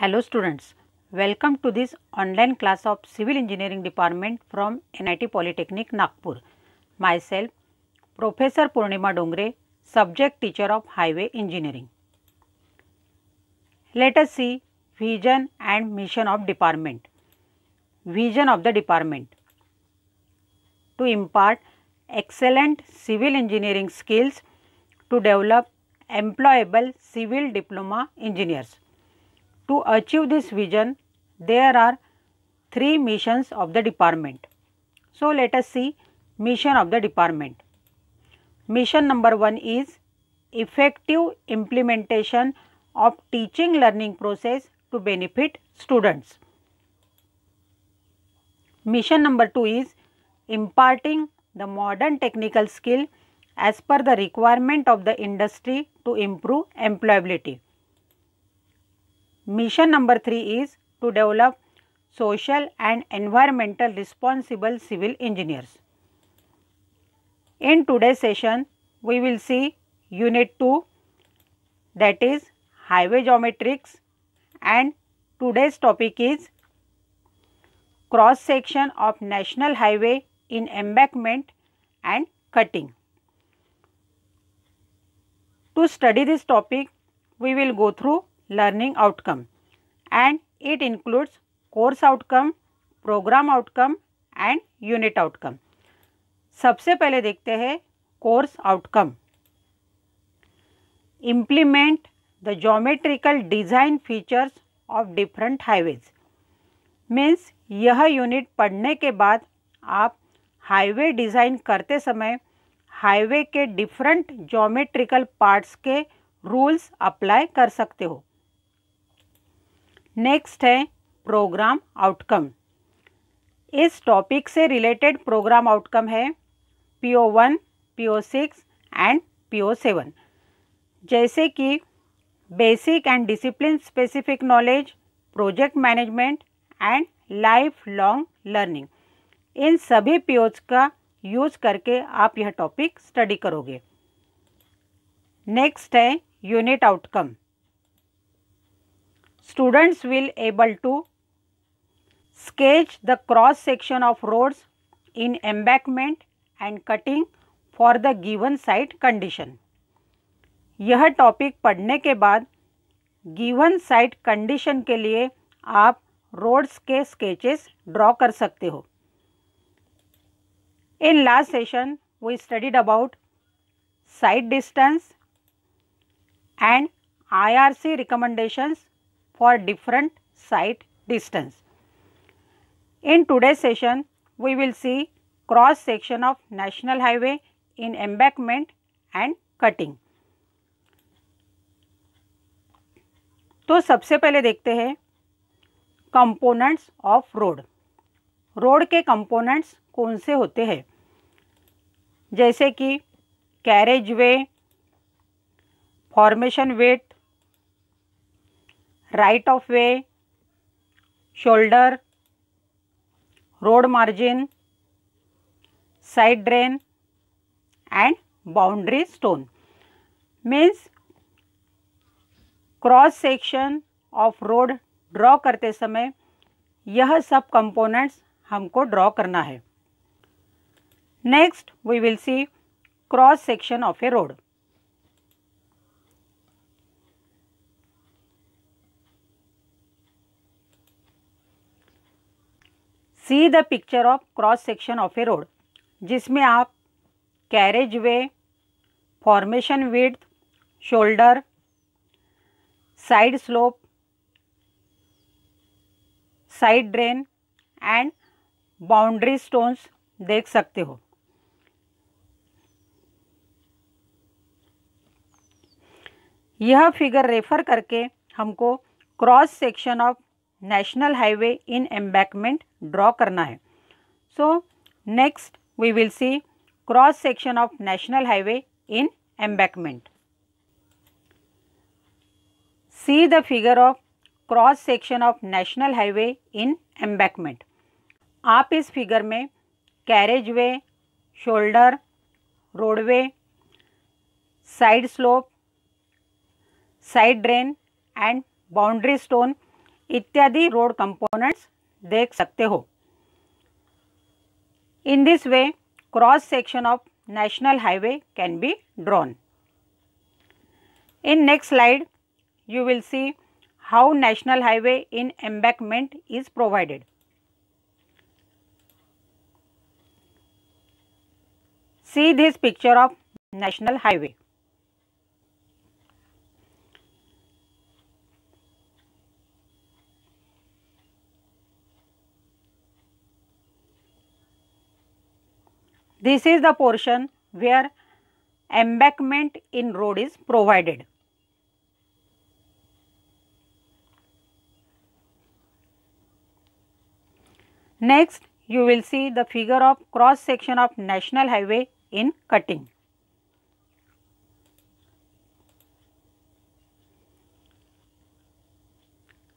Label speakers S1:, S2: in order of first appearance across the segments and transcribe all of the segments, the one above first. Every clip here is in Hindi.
S1: Hello students, welcome to this online class of Civil Engineering Department from NIT Polytechnic Nagpur. Myself, Professor Purnima Dongre, subject teacher of Highway Engineering. Let us see vision and mission of department. Vision of the department. To impart excellent civil engineering skills to develop employable civil diploma engineers to achieve this vision, there are three missions of the department. So, let us see mission of the department. Mission number 1 is effective implementation of teaching learning process to benefit students. Mission number 2 is imparting the modern technical skill as per the requirement of the industry to improve employability. Mission number 3 is to develop social and environmental responsible civil engineers. In today's session, we will see unit 2 that is highway geometrics and today's topic is cross section of national highway in embankment and cutting. To study this topic, we will go through learning outcome and it includes course outcome, program outcome and unit outcome. सबसे पहले देखते हैं course outcome. Implement the geometrical design features of different highways. Means यह यूनिट पढ़ने के बाद आप हाईवे डिज़ाइन करते समय हाईवे के डिफरेंट जोमेट्रिकल पार्ट्स के रूल्स अप्लाई कर सकते हो नेक्स्ट है प्रोग्राम आउटकम इस टॉपिक से रिलेटेड प्रोग्राम आउटकम है P O one P O six and P O seven जैसे कि basic and discipline specific knowledge project management and life long learning इन सभी पीओज का यूज करके आप यह टॉपिक स्टडी करोगे नेक्स्ट है unit outcome students will able to sketch the cross section of roads in embankment and cutting for the given site condition. यह टॉपिक पढ़ने के बाद गिवन साइट कंडीशन के लिए आप रोड्स के स्केचेस ड्रॉ कर सकते हो in last session we studied about site distance and IRC recommendations for different site distance. In today's session, we will see cross section of national highway in embankment and cutting. to sabse pehle dekhte hain components of road road ke components kaun se hote hain jaise ki carriage way formation width right of way shoulder road margin side drain and boundary stone means cross section of road draw करते समय यह सब कंपोनेंट्स हमको ड्रॉ करना है next we will see cross section of a road see the picture of cross section of a road जिसमें आप carriage way formation width shoulder side slope side drain and boundary stones देख सकते हो यह फिगर रेफर करके हमको cross section of national highway in embankment draw करना है so next we will see cross section of national highway in embankment see the figure of cross section of national highway in embankment आप इस फिगर में carriage way shoulder roadway side slope side drain and boundary stone इत्यादि रोड कंपोनेंट्स देख सकते हो in this way cross section of national highway can be drawn in next slide you will C how national highway in embankment is provided see this picture of national highway This is the portion where embankment in road is provided. Next, you will see the figure of cross section of national highway in cutting.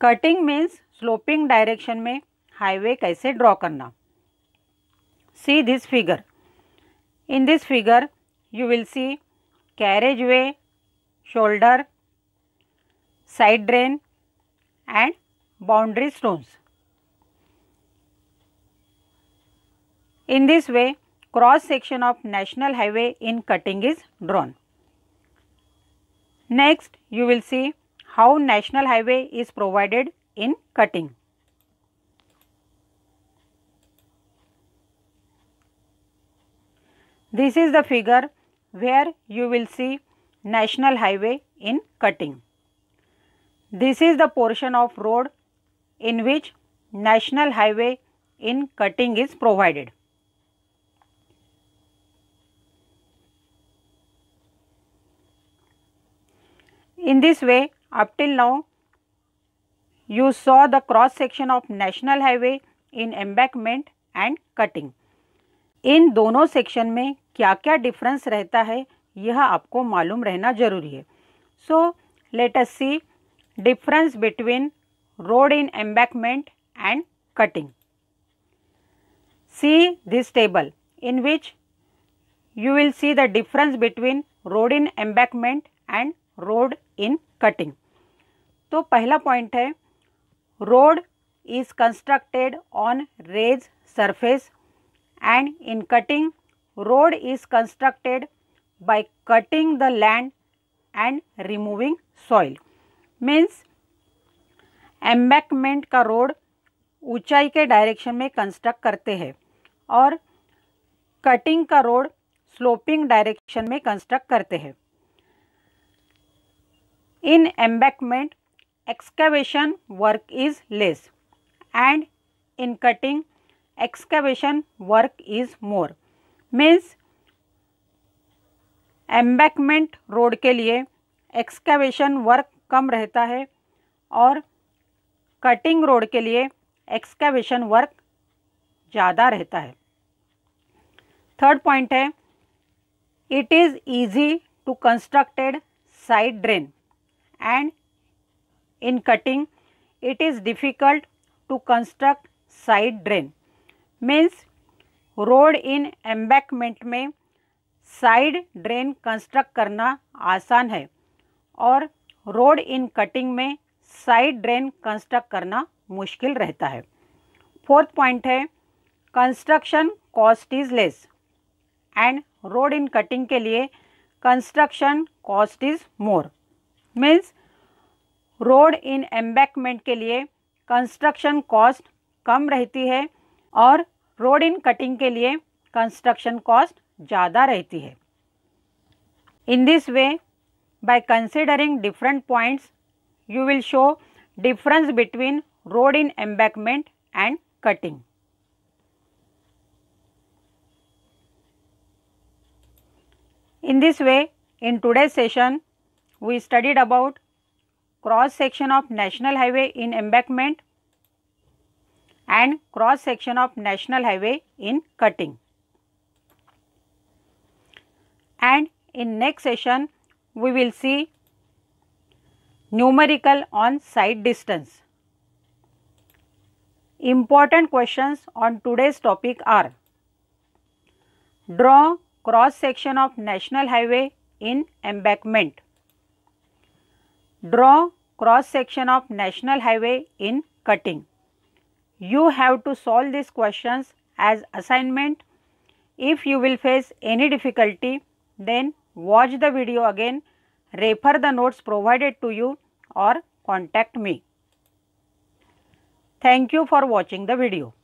S1: Cutting means sloping direction में हाईवे कैसे ड्रॉ करना see this figure in this figure, you will see carriageway, shoulder, side drain and boundary stones. In this way, cross section of national highway in cutting is drawn. Next, you will see how national highway is provided in cutting. This is the figure where you will see National Highway in cutting. This is the portion of road in which National Highway in cutting is provided. In this way, up till now, you saw the cross section of National Highway in embankment and cutting. इन दोनों सेक्शन में क्या क्या डिफरेंस रहता है यह आपको मालूम रहना ज़रूरी है so let us see difference between road in embankment and cutting see this table in which you will see the difference between road in embankment and road in cutting तो पहला पॉइंट है road is constructed on raised surface and in cutting road is constructed by cutting the land and removing soil means embankment का रोड ऊंचाई के डायरेक्शन में कंस्ट्रक्ट करते हैं और कटिंग का रोड स्लोपिंग डायरेक्शन में कंस्ट्रक्ट करते हैं in embankment excavation work is less and in cutting excavation work is more means embankment road के लिए एक्सकेवेशन वर्क कम रहता है और कटिंग रोड के लिए एक्सकेवेशन वर्क ज़्यादा रहता है थर्ड पॉइंट है it is easy to constructed side drain and in cutting it is difficult to construct side drain means road in embankment में साइड ड्रेन कंस्ट्रक्ट करना आसान है और रोड इन कटिंग में साइड ड्रेन कंस्ट्रक्ट करना मुश्किल रहता है फोर्थ पॉइंट है construction cost is less and road in cutting के लिए construction cost is more means road in embankment के लिए कंस्ट्रक्शन कॉस्ट कम रहती है और रोड इन कटिंग के लिए कंस्ट्रक्शन कॉस्ट ज़्यादा रहती है in this way by considering different points you will show difference between road in embankment and cutting in this way in today session we studied about cross section of national highway in embankment and cross section of national highway in cutting. And in next session, we will see numerical on side distance. Important questions on today's topic are Draw cross section of national highway in embankment. Draw cross section of national highway in cutting. You have to solve these questions as assignment. If you will face any difficulty, then watch the video again, refer the notes provided to you or contact me. Thank you for watching the video.